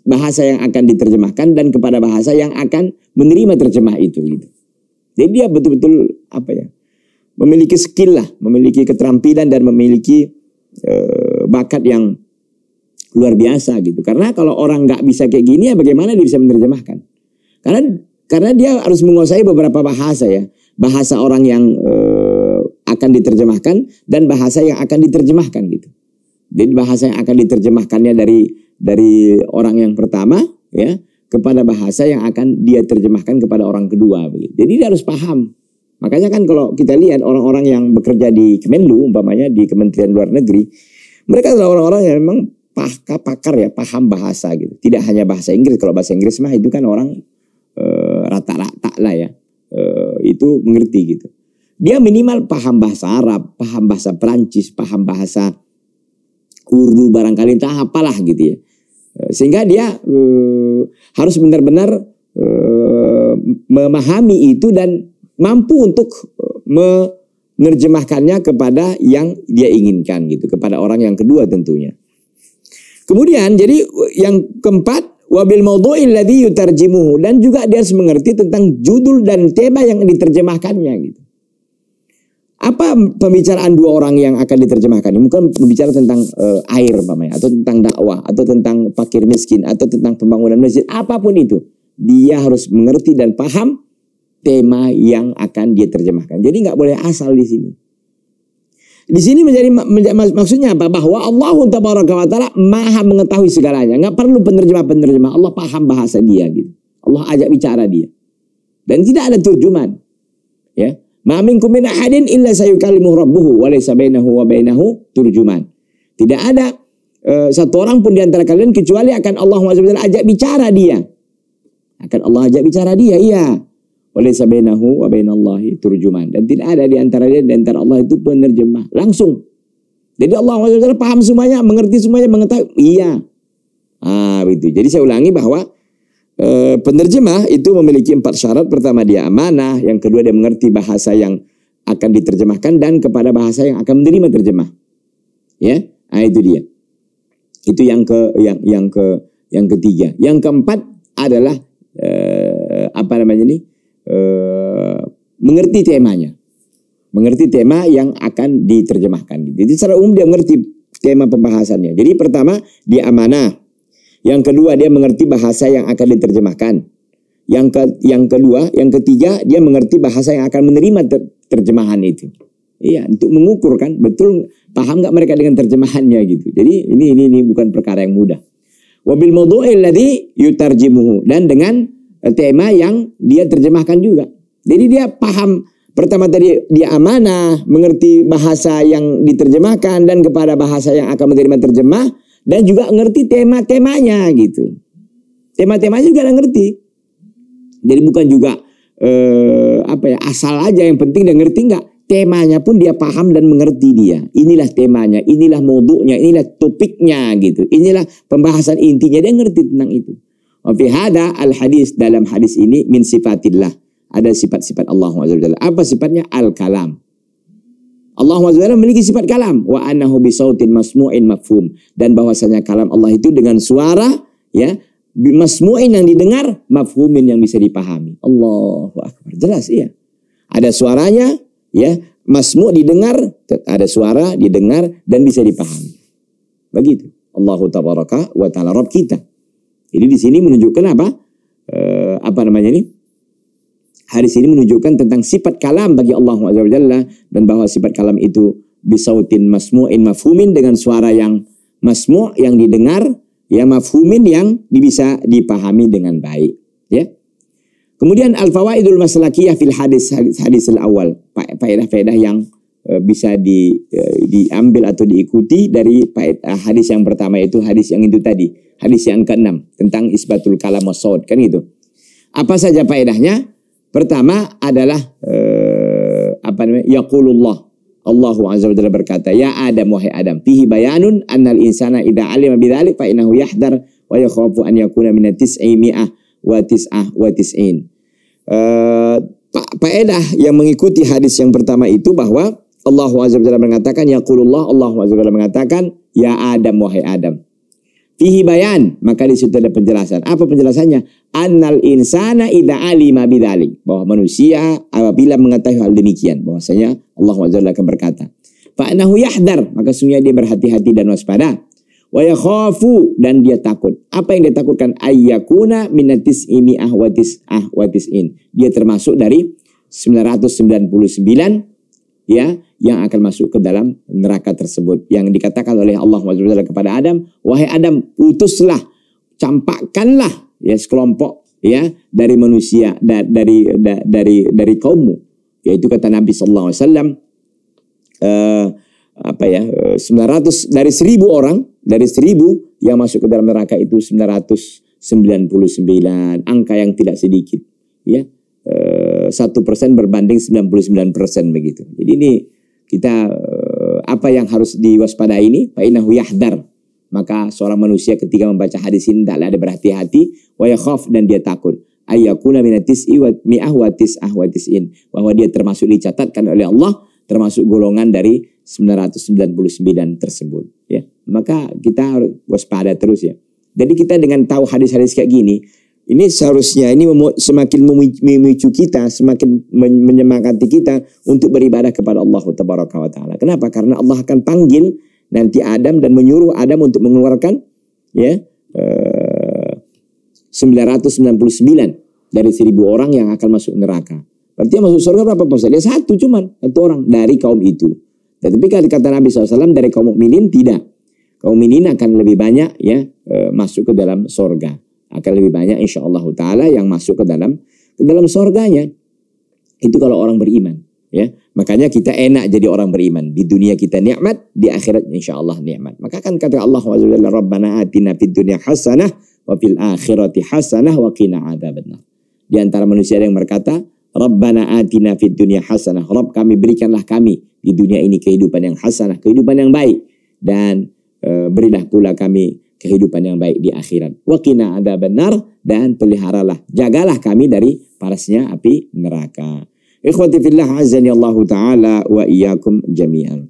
Bahasa yang akan diterjemahkan dan kepada bahasa yang akan menerima terjemah itu gitu. Jadi dia betul-betul apa ya? memiliki skill lah, memiliki keterampilan dan memiliki e, bakat yang luar biasa gitu. Karena kalau orang nggak bisa kayak gini ya bagaimana dia bisa menerjemahkan? Karena karena dia harus menguasai beberapa bahasa ya, bahasa orang yang e, akan diterjemahkan dan bahasa yang akan diterjemahkan gitu. Jadi bahasa yang akan diterjemahkannya dari dari orang yang pertama ya kepada bahasa yang akan dia terjemahkan kepada orang kedua. Jadi dia harus paham. Makanya kan kalau kita lihat orang-orang yang bekerja di Kemenlu umpamanya di Kementerian Luar Negeri, mereka adalah orang-orang yang memang pakar pakar ya, paham bahasa gitu. Tidak hanya bahasa Inggris, kalau bahasa Inggris mah itu kan orang eh, rata-rata e, lah ya. E, itu mengerti gitu. Dia minimal paham bahasa Arab, paham bahasa Perancis, paham bahasa urdu barangkali entah apalah gitu ya. Eh, sehingga dia eh, harus benar-benar eh, memahami itu dan mampu untuk menerjemahkannya kepada yang dia inginkan gitu, kepada orang yang kedua tentunya. Kemudian jadi yang keempat wabil maudhu'il ladzi yutarjimuhu dan juga dia harus mengerti tentang judul dan tema yang diterjemahkannya gitu. Apa pembicaraan dua orang yang akan diterjemahkan? Mungkin berbicara tentang uh, air, umpamanya, atau tentang dakwah, atau tentang fakir miskin, atau tentang pembangunan masjid, apapun itu, dia harus mengerti dan paham tema yang akan dia terjemahkan. Jadi nggak boleh asal di sini. Di sini menjadi maksudnya apa? Bahwa Allah untuk Taala maha mengetahui segalanya. Nggak perlu penerjemah-penerjemah. Allah paham bahasa dia gitu. Allah ajak bicara dia. Dan tidak ada terjemahan. Ma minkum min ahadin illa sayukallimu rabbuhu wa laysa bainahu wa bainahu turjuman. Tidak ada uh, satu orang pun di antara kalian kecuali akan Allah SWT ajak bicara dia. Akan Allah ajak bicara dia, iya. Wa laysa bainahu wa bainallahi turjuman. Dan tidak ada di antara dia dan antara Allah itu penerjemah. Langsung. Jadi Allah SWT paham semuanya, mengerti semuanya, mengetahui. Iya. Ah, begitu. Jadi saya ulangi bahwa e, penerjemah itu memiliki empat syarat. Pertama dia amanah, yang kedua dia mengerti bahasa yang akan diterjemahkan dan kepada bahasa yang akan menerima terjemah. Ya, nah, itu dia. Itu yang ke yang yang ke yang ketiga. Yang keempat adalah e, apa namanya nih? Eh, e, mengerti temanya. Mengerti tema yang akan diterjemahkan. Jadi secara umum dia mengerti tema pembahasannya. Jadi pertama dia amanah. Yang kedua, dia mengerti bahasa yang akan diterjemahkan. Yang ke, yang kedua, yang ketiga, dia mengerti bahasa yang akan menerima ter, terjemahan itu. Iya, untuk mengukur kan betul paham nggak mereka dengan terjemahannya gitu. Jadi ini ini ini bukan perkara yang mudah. Wabil mawdu'il ladzi yutarjimuhu dan dengan eh, tema yang dia terjemahkan juga. Jadi dia paham pertama tadi dia amanah, mengerti bahasa yang diterjemahkan dan kepada bahasa yang akan menerima terjemah dan juga ngerti tema-temanya gitu. Tema-temanya juga ngerti. Jadi bukan juga eh, apa ya asal aja yang penting dan ngerti nggak temanya pun dia paham dan mengerti dia. Inilah temanya, inilah moduknya, inilah topiknya gitu. Inilah pembahasan intinya dia ngerti tentang itu. Wafihada al hadis dalam hadis ini min sifatillah ada sifat-sifat Allah Apa sifatnya? Al kalam Allah SWT memiliki sifat kalam wa annahu bisautin masmu'in mafhum dan bahwasanya kalam Allah itu dengan suara ya masmu'in yang didengar mafhumin yang bisa dipahami Allahu akbar jelas iya ada suaranya ya masmu' didengar ada suara didengar dan bisa dipahami begitu Allahu tabaraka wa taala Rabb kita jadi di sini menunjukkan apa e, apa namanya ini Hadis ini menunjukkan tentang sifat kalam bagi Allah SWT dan bahwa sifat kalam itu bisautin masmu'in mafhumin dengan suara yang masmu' yang didengar ya mafhumin yang bisa dipahami dengan baik ya. Kemudian al-fawaidul maslakiyah fil hadis hadis, al-awal faedah-faedah yang eh, bisa di, eh, diambil atau diikuti dari eh, hadis yang pertama itu hadis yang itu tadi, hadis yang keenam tentang isbatul kalam wasaud kan gitu. Apa saja faedahnya? Pertama adalah eh, apa namanya? Yaqulullah. Allahu azza wa berkata, "Ya Adam wahai Adam, fihi bayanun annal insana idza alima bidzalik fa innahu yahdar wa yakhafu an yakuna min tis'i mi'ah wa tis'ah wa tis'in." Eh, faedah yang mengikuti hadis yang pertama itu bahwa Allah Azza wa mengatakan, Yaqulullah, Allah Azza wa mengatakan, Ya Adam, wahai Adam. Fihi bayan, maka di situ ada penjelasan. Apa penjelasannya? Annal insana idza alima bidzalik. Bahwa manusia apabila mengetahui hal demikian, bahwasanya Allah akan berkata, fa'nahu yahdar, maka sungguhnya dia berhati-hati dan waspada. Wa yakhafu dan dia takut. Apa yang dia takutkan? Ayyakuna minatis imi ahwatis ahwatis in. Dia termasuk dari 999 ya yang akan masuk ke dalam neraka tersebut yang dikatakan oleh Allah SWT kepada Adam wahai Adam utuslah campakkanlah ya sekelompok ya dari manusia da, dari da, dari dari kaummu yaitu kata Nabi SAW alaihi eh, apa ya 900 eh, dari 1000 orang dari 1000 yang masuk ke dalam neraka itu 999 angka yang tidak sedikit ya satu persen berbanding 99 persen begitu. Jadi ini kita eh, apa yang harus diwaspadai ini fainahu yahdar maka seorang manusia ketika membaca hadis ini tidaklah ada berhati-hati wa yakhaf dan dia takut ayyakuna minatis iwat mi'ah wa tis'ah in. bahwa dia termasuk dicatatkan oleh Allah termasuk golongan dari 999 tersebut ya maka kita harus waspada terus ya jadi kita dengan tahu hadis-hadis kayak gini ini seharusnya ini semakin memicu kita, semakin menyemangati kita untuk beribadah kepada Allah Subhanahu wa taala. Kenapa? Karena Allah akan panggil nanti Adam dan menyuruh Adam untuk mengeluarkan ya eh, puluh 999 dari 1000 orang yang akan masuk neraka. Berarti yang masuk surga berapa persen? Dia ya, satu cuman, satu orang dari kaum itu. Tapi kalau kata Nabi SAW dari kaum mukminin tidak. Kaum mukminin akan lebih banyak ya eh, masuk ke dalam surga akan lebih banyak insya Allah Taala yang masuk ke dalam ke dalam surganya Itu kalau orang beriman. Ya, makanya kita enak jadi orang beriman. Di dunia kita nikmat, di akhirat insya Allah nikmat. Maka kan kata Allah Subhanahu Rabbana atina fid dunya hasanah wa fil akhirati hasanah wa qina adzabannar. Di antara manusia yang berkata, Rabbana atina fid dunya hasanah. Rob kami berikanlah kami di dunia ini kehidupan yang hasanah, kehidupan yang baik. Dan e, berilah pula kami kehidupan yang baik di akhirat. Wakina ada benar dan peliharalah. Jagalah kami dari parasnya api neraka. Ikhwati fillah azani Allah ta'ala wa iyyakum jami'an.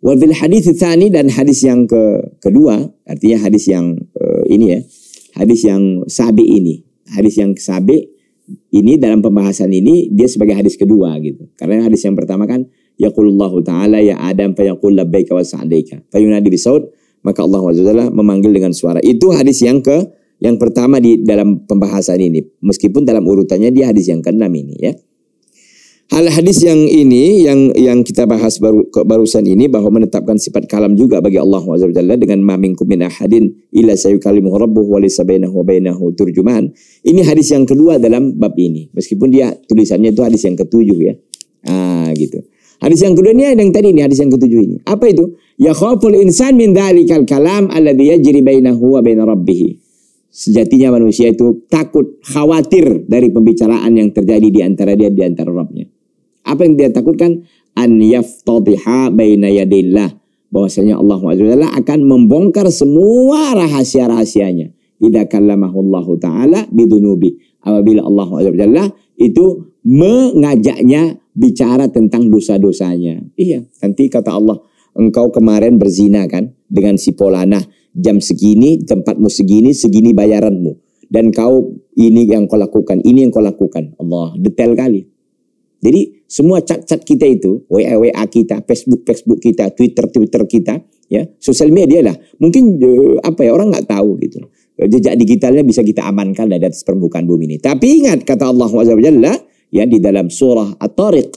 Wa fil hadis tsani dan hadis yang ke kedua, artinya hadis yang uh, ini ya, hadis yang sabi ini. Hadis yang sabi ini dalam pembahasan ini dia sebagai hadis kedua gitu. Karena hadis yang pertama kan yaqulullahu ta'ala ya Adam fayaqul labbaika wa sa'daika. Fayunadi bisaud maka Allah SWT memanggil dengan suara. Itu hadis yang ke yang pertama di dalam pembahasan ini. Meskipun dalam urutannya dia hadis yang keenam ini ya. Hal hadis yang ini yang yang kita bahas baru barusan ini bahwa menetapkan sifat kalam juga bagi Allah SWT dengan maming kumina hadin ila kalimu rabbuh walisa bainahu bainahu turjuman. Ini hadis yang kedua dalam bab ini. Meskipun dia tulisannya itu hadis yang ketujuh ya. Ah gitu. Hadis yang kedua ini yang tadi ini hadis yang ketujuh ini. Apa itu? Ya khaful insan min dzalikal kalam alladhi yajri bainahu wa bain rabbih. Sejatinya manusia itu takut, khawatir dari pembicaraan yang terjadi di antara dia di antara Rabbnya. Apa yang dia takutkan? An yaftadiha baina yadillah. Bahwasanya Allah Azza akan membongkar semua rahasia-rahasianya. Idza kallamahullahu taala bidunubi apabila Allah Jalla itu mengajaknya bicara tentang dosa-dosanya. Iya, nanti kata Allah, engkau kemarin berzina kan dengan si Polana, jam segini, tempatmu segini, segini bayaranmu. Dan kau ini yang kau lakukan, ini yang kau lakukan. Allah, detail kali. Jadi semua cat-cat kita itu, WA-WA kita, Facebook-Facebook kita, Twitter-Twitter kita, ya sosial media lah. Mungkin eh, apa ya orang nggak tahu gitu jejak digitalnya bisa kita amankan dari atas permukaan bumi ini. Tapi ingat kata Allah Jalla ya di dalam surah At-Tariq,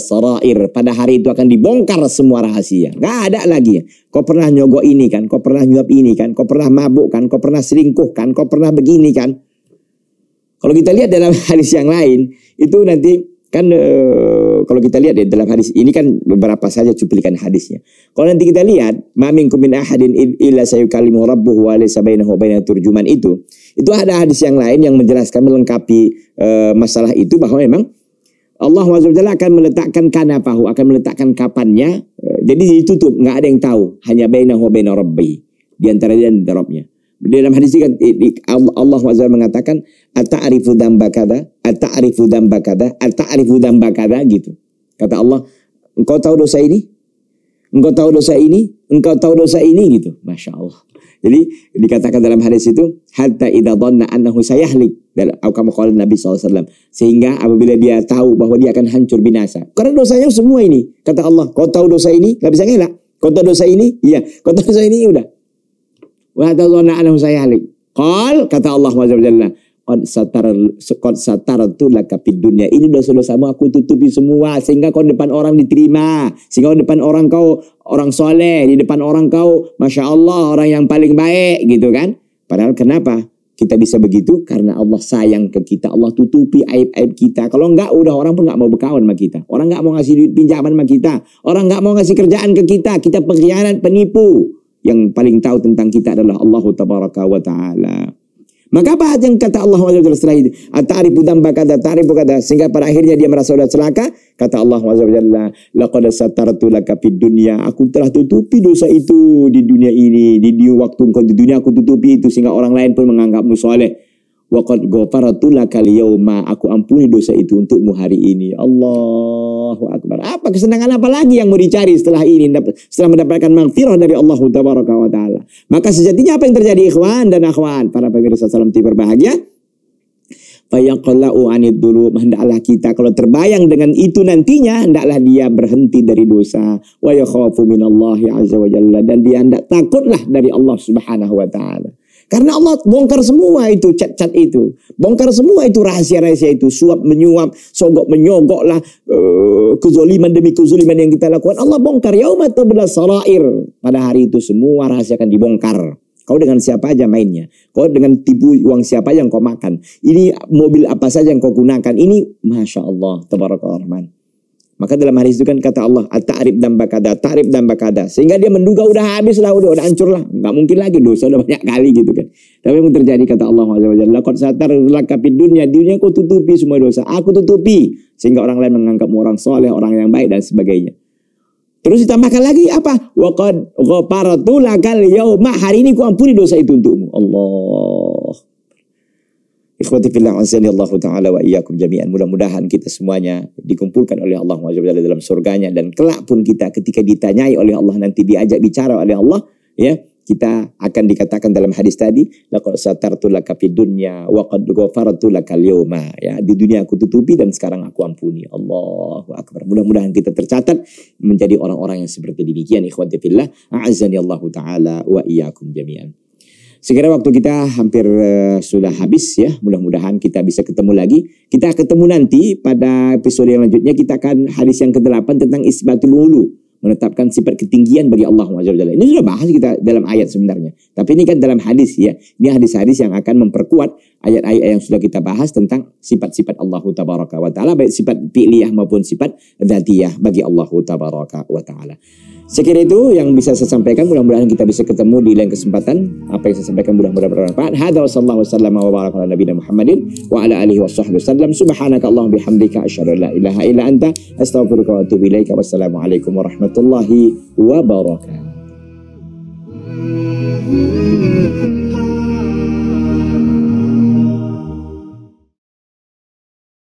sarair, pada hari itu akan dibongkar semua rahasia. Gak ada lagi. Kau pernah nyogok ini kan, kau pernah nyuap ini kan, kau pernah mabuk kan, kau pernah selingkuh kan, kau pernah begini kan. Kalau kita lihat dalam hadis yang lain, itu nanti kan eh, kalau kita lihat ya dalam hadis ini kan beberapa saja cuplikan hadisnya. Kalau nanti kita lihat mamin kumin ahadin illa sayu rabbuhu wa laysa bainahu bainah turjuman itu. Itu ada hadis yang lain yang menjelaskan melengkapi e, masalah itu bahwa memang Allah SWT akan meletakkan kanapahu, akan meletakkan kapannya. E, jadi ditutup, nggak ada yang tahu. Hanya bainahu bainah rabbi. Di antara dia dan Rabbnya. Dalam hadis ini kan Allah SWT mengatakan, Ata'arifu dambakada, al tarifu dambakada, al tarifu dambakada gitu. Kata Allah, engkau tahu dosa ini? Engkau tahu dosa ini? Engkau tahu dosa ini gitu. Masya Allah. Jadi dikatakan dalam hadis itu hatta idza dhanna annahu sayahlik dalam kamu qala Nabi SAW sehingga apabila dia tahu bahwa dia akan hancur binasa karena dosanya semua ini kata Allah kau tahu dosa ini nggak bisa ngelak kau tahu dosa ini iya kau tahu dosa ini udah wa hatta dhanna annahu sayahlik qal kata Allah Subhanahu wa kon satara kon satara dunia ini dosa mu aku tutupi semua sehingga kau depan orang diterima sehingga depan orang kau orang soleh di depan orang kau masya Allah orang yang paling baik gitu kan padahal kenapa kita bisa begitu karena Allah sayang ke kita Allah tutupi aib aib kita kalau enggak udah orang pun nggak mau berkawan sama kita orang nggak mau ngasih duit pinjaman sama kita orang nggak mau ngasih kerjaan ke kita kita pengkhianat penipu yang paling tahu tentang kita adalah Allah Ta'ala. Maka apa yang kata Allah Azza setelah itu? Atarifu ah, damba kata, tarifu kata. Sehingga pada akhirnya dia merasa sudah celaka. Kata Allah Azza lah. Jalla, Laqad satartu laka fid dunia. Aku telah tutupi dosa itu di dunia ini. Di, di waktu engkau di dunia aku tutupi itu. Sehingga orang lain pun menganggapmu soleh. Waqad gofaratu laka ma. Aku ampuni dosa itu untukmu hari ini. Ya Allah. Allahu Akbar. Apa kesenangan apa lagi yang mau dicari setelah ini setelah mendapatkan maghfirah dari Allah Subhanahu wa taala. Maka sejatinya apa yang terjadi ikhwan dan akhwan para pemirsa salam tiba berbahagia fayaqla'u anid dulu hendaklah kita kalau terbayang dengan itu nantinya hendaklah dia berhenti dari dosa wa yakhafu minallahi azza wa jalla dan dia hendak takutlah dari Allah Subhanahu wa taala karena Allah bongkar semua itu cat-cat itu. Bongkar semua itu rahasia-rahasia itu. Suap menyuap, sogok menyogok lah. Uh, kezoliman demi kezoliman yang kita lakukan. Allah bongkar. yaumat tabla sarair. Pada hari itu semua rahasia akan dibongkar. Kau dengan siapa aja mainnya. Kau dengan tipu uang siapa yang kau makan. Ini mobil apa saja yang kau gunakan. Ini Masya Allah. Tabarakallah. Maka dalam hadis itu kan kata Allah, at-ta'rib dan bakada, ta'rib dan bakada. Sehingga dia menduga udah habis lah, udah, udah hancur lah. Nggak mungkin lagi dosa udah banyak kali gitu kan. Tapi yang terjadi kata Allah SWT, lakot satar lakapi dunia, dunia aku tutupi semua dosa. Aku tutupi. Sehingga orang lain menganggapmu orang soleh, orang yang baik dan sebagainya. Terus ditambahkan lagi apa? Waqad ghafartu lakal yaumah, Hari ini ku ampuni dosa itu untukmu. Allah. Ikhwati fillah Allah taala wa iyyakum jami'an. Mudah-mudahan kita semuanya dikumpulkan oleh Allah Subhanahu dalam surganya dan kelak pun kita ketika ditanyai oleh Allah nanti diajak bicara oleh Allah ya kita akan dikatakan dalam hadis tadi laqad satartu laka fid dunya wa qad ghafartu lakal yawma ya di dunia aku tutupi dan sekarang aku ampuni Allahu akbar mudah-mudahan kita tercatat menjadi orang-orang yang seperti demikian ikhwati fillah azani Allah taala wa iyyakum jami'an sekarang waktu kita hampir uh, sudah habis ya. Mudah-mudahan kita bisa ketemu lagi. Kita ketemu nanti pada episode yang lanjutnya kita akan hadis yang ke-8 tentang isbatul wulu. menetapkan sifat ketinggian bagi Allah SWT. Ini sudah bahas kita dalam ayat sebenarnya. Tapi ini kan dalam hadis ya. Ini hadis-hadis yang akan memperkuat ayat-ayat yang sudah kita bahas tentang sifat-sifat Allah taala baik sifat fi'liyah maupun sifat dhatiyah bagi Allah taala sekiranya itu yang bisa saya sampaikan. Mudah-mudahan kita bisa ketemu di lain kesempatan. Apa yang saya sampaikan mudah-mudahan bermanfaat. Hadza sallallahu wasallam wa baraka ala nabiyina Muhammadin wa ala alihi washabbihi wasallam. Subhanaka Allahumma bihamdika asyhadu an la ilaha illa anta astaghfiruka wa atubu ilaika. Wassalamualaikum warahmatullahi wabarakatuh.